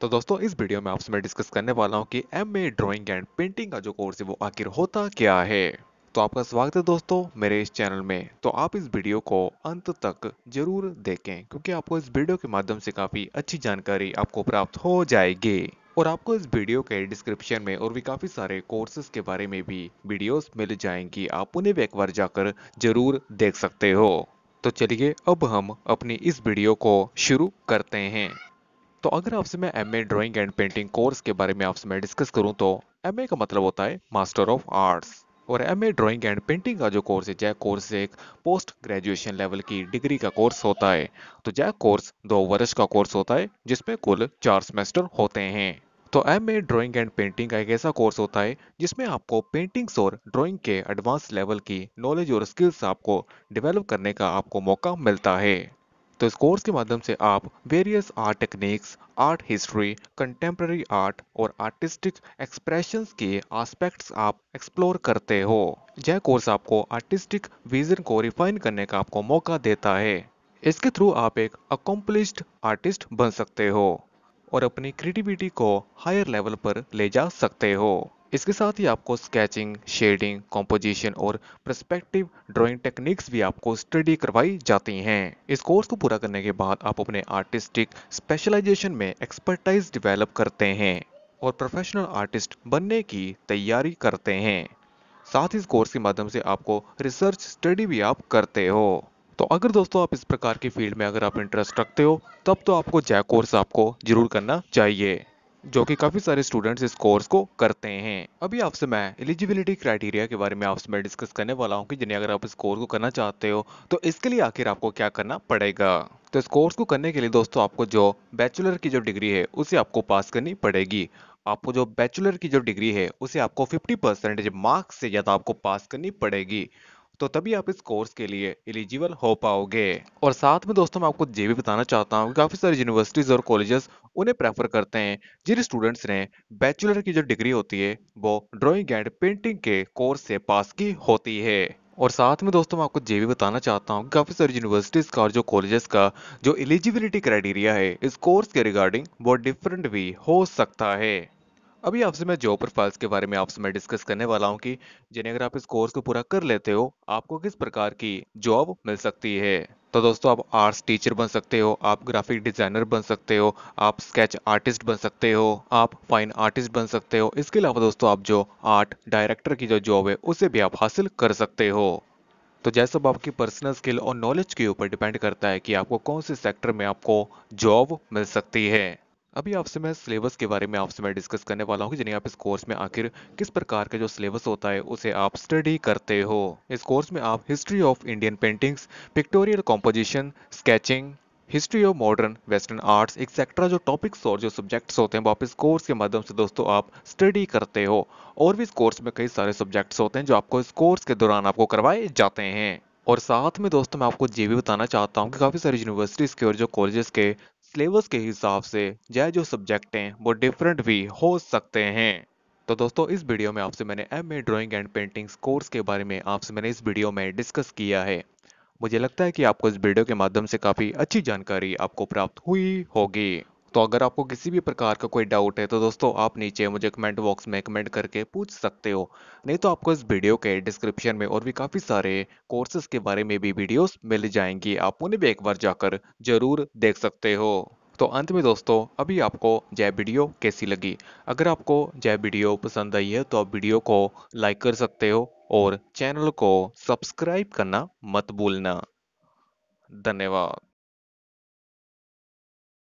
तो दोस्तों इस वीडियो में आपसे मैं डिस्कस करने वाला हूँ कि M A drawing and painting का जो कोर्स है वो आखिर होता क्या है तो आपका स्वागत है दोस्तों मेरे इस चैनल में तो आप इस वीडियो को अंत तक जरूर देखें क्योंकि आपको इस वीडियो के माध्यम से काफ़ी अच्छी जानकारी आपको प्राप्त हो जाएगी और आपको इस वीडियो के डिस्क्रिप्शन में और भी काफ़ी सारे कोर्सेज के बारे में भी वीडियोस मिल जाएंगी आप उन्हें भी एक बार जाकर जरूर देख सकते हो तो चलिए अब हम अपनी इस वीडियो को शुरू करते हैं तो अगर आपसे मैं M A drawing and painting course के बारे में आपसे मैं डिस्कस करूं तो एम ए का मतलब होता है मास्टर ऑफ आर्ट्स और M A drawing and painting का जो कोर्स है जय कोर्स एक पोस्ट ग्रेजुएशन लेवल की डिग्री का कोर्स होता है तो जय कोर्स दो वर्ष का कोर्स होता है जिसमें कुल चार सेमेस्टर होते हैं तो M A drawing and painting का एक ऐसा कोर्स होता है जिसमें आपको पेंटिंग्स और ड्रॉइंग के एडवांस लेवल की नॉलेज और स्किल्स आपको डेवलप करने का आपको मौका मिलता है तो इस कोर्स के माध्यम से आप various art techniques art history contemporary art और आर्टिस्टिक एक्सप्रेशन के आस्पेक्ट्स आप एक्सप्लोर करते हो यह कोर्स आपको आर्टिस्टिक विजन को रिफाइन करने का आपको मौका देता है इसके थ्रू आप एक अकम्पलिश्ड आर्टिस्ट बन सकते हो और अपनी क्रिएटिविटी को हायर लेवल पर ले जा सकते हो इसके साथ ही आपको स्केचिंग शेडिंग कॉम्पोजिशन और प्रस्पेक्टिव ड्राइंग टेक्निक्स भी आपको स्टडी करवाई जाती हैं इस कोर्स को पूरा करने के बाद आप अपने आर्टिस्टिक स्पेशलाइजेशन में एक्सपर्टाइज डिवेलप करते हैं और प्रोफेशनल आर्टिस्ट बनने की तैयारी करते हैं साथ ही इस कोर्स के माध्यम से आपको रिसर्च स्टडी भी आप करते हो तो अगर दोस्तों आप इस प्रकार की फील्ड में अगर आप इंटरेस्ट रखते हो तब तो आपको जय कोर्स आपको जरूर करना चाहिए जो कि काफ़ी सारे स्टूडेंट्स इस कोर्स को करते हैं अभी आपसे मैं एलिजिबिलिटी क्राइटेरिया के बारे में आपसे मैं डिस्कस करने वाला हूं कि जिन्हें अगर आप इस कोर्स को करना चाहते हो तो इसके लिए आखिर आपको क्या करना पड़ेगा तो इस कोर्स को करने के लिए दोस्तों आपको जो बैचलर की जो डिग्री है उसे आपको पास करनी पड़ेगी आपको जो बैचलर की जो डिग्री है उसे आपको फिफ्टी परसेंटेज मार्क्स से ज़्यादा आपको पास करनी पड़ेगी तो तभी आप इस कोर्स के लिए एलिजिबल हो पाओगे और साथ में दोस्तों मैं आपको ये भी बताना चाहता हूँ काफ़ी सारी यूनिवर्सिटीज़ और कॉलेजेस उन्हें प्रेफर करते हैं जिन स्टूडेंट्स ने बैचलर की जो डिग्री होती है वो ड्राइंग एंड पेंटिंग के कोर्स से पास की होती है और साथ में दोस्तों मैं आपको ये भी बताना चाहता हूँ काफ़ी सारी यूनिवर्सिटीज़ का और जो कॉलेजेस का जो एलिजिबिलिटी क्राइटेरिया है इस कोर्स के रिगार्डिंग वो डिफरेंट भी हो सकता है अभी आपसे मैं जॉब प्रोफाइल्स के बारे में आपसे मैं डिस्कस करने वाला हूं कि जिन्हें अगर आप इस कोर्स को पूरा कर लेते हो आपको किस प्रकार की जॉब मिल सकती है तो दोस्तों आप आर्ट्स टीचर बन सकते हो आप ग्राफिक डिज़ाइनर बन सकते हो आप स्केच आर्टिस्ट बन सकते हो आप फाइन आर्टिस्ट बन सकते हो इसके अलावा दोस्तों आप जो आर्ट डायरेक्टर की जो जॉब है उसे भी आप हासिल कर सकते हो तो जैसा आपकी पर्सनल स्किल और नॉलेज के ऊपर डिपेंड करता है कि आपको कौन से सेक्टर में आपको जॉब मिल सकती है अभी आपसे मैं सिलेबस के बारे में आपसे मैं डिस्कस करने वाला हूँ जिन्हें आप इस कोर्स में आखिर किस प्रकार का जो सिलेबस होता है उसे आप स्टडी करते हो इस कोर्स में आप history of Indian paintings pictorial composition sketching history of modern western arts etcetera जो टॉपिक्स और जो सब्जेक्ट्स होते हैं वो आप इस कोर्स के माध्यम से दोस्तों आप स्टडी करते हो और भी इस कोर्स में कई सारे सब्जेक्ट्स होते हैं जो आपको इस कोर्स के दौरान आपको करवाए जाते हैं और साथ में दोस्तों मैं आपको ये भी बताना चाहता हूँ कि काफ़ी सारी यूनिवर्सिटीज़ के और जो कॉलेजेस के सिलेबस के हिसाब से जय जो सब्जेक्ट हैं वो डिफरेंट भी हो सकते हैं तो दोस्तों इस वीडियो में आपसे मैंने M A drawing and paintings course के बारे में आपसे मैंने इस वीडियो में डिस्कस किया है मुझे लगता है कि आपको इस वीडियो के माध्यम से काफ़ी अच्छी जानकारी आपको प्राप्त हुई होगी तो अगर आपको किसी भी प्रकार का कोई डाउट है तो दोस्तों आप नीचे मुझे कमेंट बॉक्स में कमेंट करके पूछ सकते हो नहीं तो आपको इस वीडियो के डिस्क्रिप्शन में और भी काफ़ी सारे कोर्सेज के बारे में भी वीडियोस मिल जाएंगी आप उन्हें भी एक बार जाकर जरूर देख सकते हो तो अंत में दोस्तों अभी आपको जय वीडियो कैसी लगी अगर आपको जय वीडियो पसंद आई है तो आप वीडियो को लाइक कर सकते हो और चैनल को सब्सक्राइब करना मत भूलना धन्यवाद